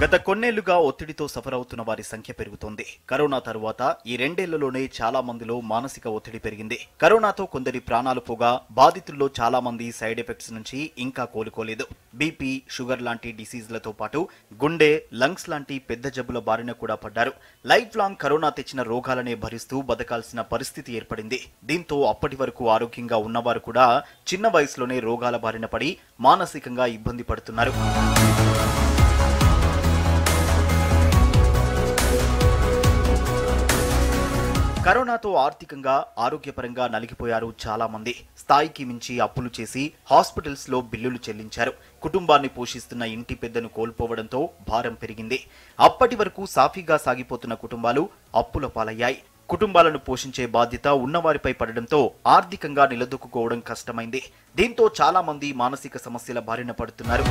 గత కొన్నేళ్లుగా ఒత్తిడితో సఫర్ అవుతున్న వారి సంఖ్య పెరుగుతోంది కరోనా తరువాత ఈ రెండేళ్లలోనే చాలా మందిలో మానసిక ఒత్తిడి పెరిగింది కరోనాతో కొందరి ప్రాణాలు పోగా బాధితుల్లో చాలా మంది సైడ్ ఎఫెక్ట్స్ నుంచి ఇంకా కోలుకోలేదు బీపీ షుగర్ లాంటి డిసీజ్లతో పాటు గుండె లంగ్స్ లాంటి పెద్ద జబ్బుల బారిన కూడా పడ్డారు లైఫ్ లాంగ్ కరోనా తెచ్చిన రోగాలనే భరిస్తూ బతకాల్సిన పరిస్థితి ఏర్పడింది దీంతో అప్పటి వరకు ఆరోగ్యంగా ఉన్నవారు కూడా చిన్న వయసులోనే రోగాల బారిన పడి మానసికంగా ఇబ్బంది పడుతున్నారు కరోనాతో ఆర్థికంగా ఆరోగ్యపరంగా నలిగిపోయారు చాలా మంది స్థాయికి మించి అప్పులు చేసి హాస్పిటల్స్ లో బిల్లులు చెల్లించారు కుటుంబాన్ని పోషిస్తున్న ఇంటి పెద్దను కోల్పోవడంతో భారం పెరిగింది అప్పటి వరకు సాఫీగా సాగిపోతున్న కుటుంబాలు అప్పుల పాలయ్యాయి కుటుంబాలను పోషించే బాధ్యత ఉన్నవారిపై పడడంతో ఆర్థికంగా నిలదొక్కుకోవడం కష్టమైంది దీంతో చాలా మంది మానసిక సమస్యల బారిన పడుతున్నారు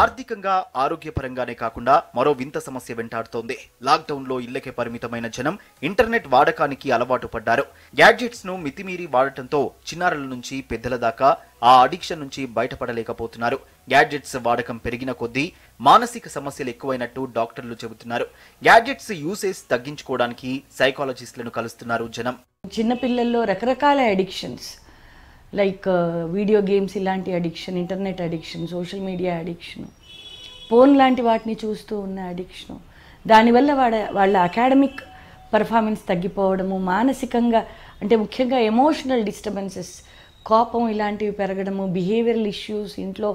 ఆర్థికంగా ఆరోగ్యపరంగానే కాకుండా మరో వింత సమస్య వెంటాడుతోంది లాక్డౌన్ లో ఇళ్లకే పరిమితమైన జనం ఇంటర్నెట్ వాడకానికి అలవాటు పడ్డారు గ్యాడ్జెట్స్ ను మితిమీరి వాడటంతో చిన్నారుల నుంచి పెద్దల దాకా ఆ అడిక్షన్ నుంచి బయటపడలేకపోతున్నారు గ్యాడ్జెట్స్ వాడకం పెరిగిన కొద్దీ మానసిక సమస్యలు ఎక్కువైనట్టు డాక్టర్లు చెబుతున్నారు గ్యాడ్జెట్స్ యూసేజ్ తగ్గించుకోవడానికి సైకాలజిస్టులను కలుస్తున్నారు జనం చిన్నపిల్లల్లో రకరకాల అడిక్షన్స్ లైక్ వీడియో గేమ్స్ ఇలాంటి addiction internet addiction social media addiction phone లాంటి వాటిని చూస్తూ ఉన్న అడిక్షను దానివల్ల వాడ వాళ్ళ అకాడమిక్ పర్ఫార్మెన్స్ తగ్గిపోవడము మానసికంగా అంటే ముఖ్యంగా ఎమోషనల్ డిస్టర్బెన్సెస్ కోపం ఇలాంటివి పెరగడము బిహేవియరల్ ఇష్యూస్ ఇంట్లో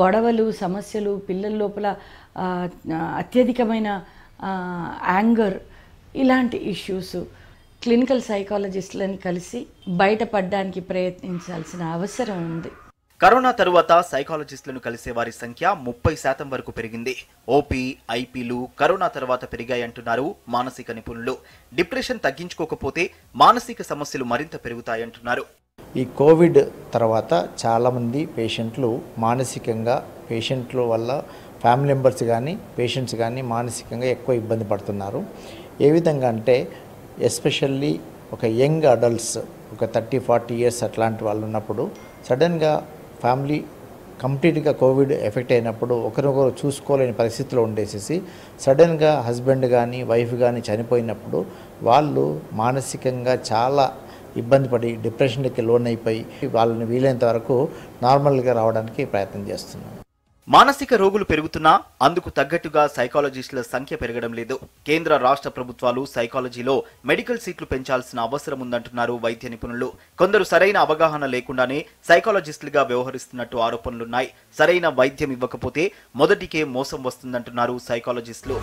గొడవలు సమస్యలు పిల్లల లోపల అత్యధికమైన యాంగర్ ఇలాంటి ఇష్యూస్ క్లినికల్ సైకాలజిస్టులను కలిసి బయటపడడానికి ప్రయత్నించాల్సిన అవసరం ఉంది కరోనా తరువాత సైకాలజిస్టులను కలిసే వారి సంఖ్య ముప్పై శాతం వరకు పెరిగింది ఓపీ ఐపీలు కరోనా తర్వాత పెరిగాయంటున్నారు మానసిక నిపుణులు డిప్రెషన్ తగ్గించుకోకపోతే మానసిక సమస్యలు మరింత పెరుగుతాయంటున్నారు ఈ కోవిడ్ తర్వాత చాలామంది పేషెంట్లు మానసికంగా పేషెంట్ల వల్ల ఫ్యామిలీ మెంబర్స్ కానీ పేషెంట్స్ కానీ మానసికంగా ఎక్కువ ఇబ్బంది పడుతున్నారు ఏ విధంగా అంటే ఎస్పెషల్లీ ఒక యంగ్ అడల్ట్స్ ఒక థర్టీ ఫార్టీ ఇయర్స్ అట్లాంటి వాళ్ళు ఉన్నప్పుడు సడన్గా ఫ్యామిలీ కంప్లీట్గా కోవిడ్ ఎఫెక్ట్ అయినప్పుడు ఒకరినొకరు చూసుకోలేని పరిస్థితిలో ఉండేసేసి సడన్గా హస్బెండ్ కానీ వైఫ్ కానీ చనిపోయినప్పుడు వాళ్ళు మానసికంగా చాలా ఇబ్బంది పడి డిప్రెషన్కి లోన్ అయిపోయి వాళ్ళని వీలైనంత వరకు నార్మల్గా రావడానికి ప్రయత్నం చేస్తున్నారు మానసిక రోగులు పెరుగుతున్నా అందుకు తగ్గట్టుగా సైకాలజిస్టుల సంఖ్య పెరగడం లేదు కేంద్ర రాష్ట్ర ప్రభుత్వాలు సైకాలజీలో మెడికల్ సీట్లు పెంచాల్సిన అవసరం ఉందంటున్నారు వైద్య నిపుణులు కొందరు సరైన అవగాహన లేకుండానే సైకాలజిస్టులుగా వ్యవహరిస్తున్నట్టు ఆరోపణలున్నాయి సరైన వైద్యం ఇవ్వకపోతే మొదటికే మోసం వస్తుందంటున్నారు సైకాలజిస్టులు